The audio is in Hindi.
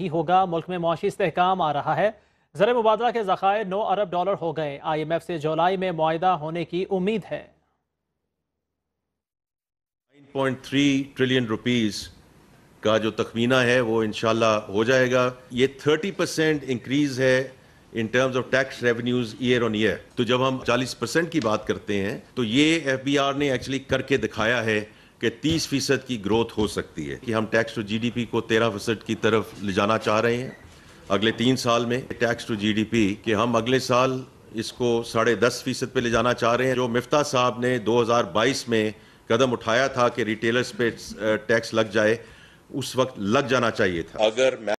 ही होगा मुल्क में मुआशी इसकाम आ रहा है ज़र मुबादला के ज़खायर नौ अरब डॉलर हो गए आई एम एफ से जुलाई में माहा होने की उम्मीद है 9.3 ट्रिलियन रुपीज़ का जो तखमीना है वो इन हो जाएगा ये 30 परसेंट इंक्रीज़ है in terms of tax revenues year on year तो जब हम 40 परसेंट की बात करते हैं तो ये एफ बी आर ने एक्चुअली करके दिखाया है कि 30 फीसद की ग्रोथ हो सकती है कि हम टैक्स टू जीडीपी को 13 फीसद की तरफ ले जाना चाह रहे हैं अगले तीन साल में टैक्स टू जीडीपी कि हम अगले साल इसको साढ़े दस फीसद पर ले जाना चाह रहे हैं जो मिफ्ता साहब ने 2022 में कदम उठाया था कि रिटेलर्स पे टैक्स लग जाए उस वक्त लग जाना चाहिए था अगर मैं